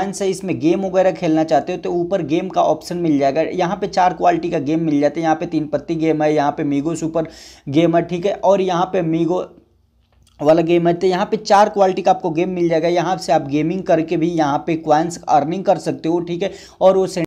ध्यान से इसमें गेम वगैरह खेलना चाहते हो तो ऊपर गेम का ऑप्शन मिल जाएगा यहाँ पे चार क्वालिटी का गेम मिल जाता है यहाँ पे तीन पत्ती गेम है यहाँ पे मीगो सुपर गेम है ठीक है और यहाँ पे मीगो वाला गेम है तो यहाँ पे चार क्वालिटी का आपको गेम मिल जाएगा यहाँ से आप गेमिंग करके भी यहाँ पे क्वाइंस अर्निंग कर सकते हो ठीक है और वो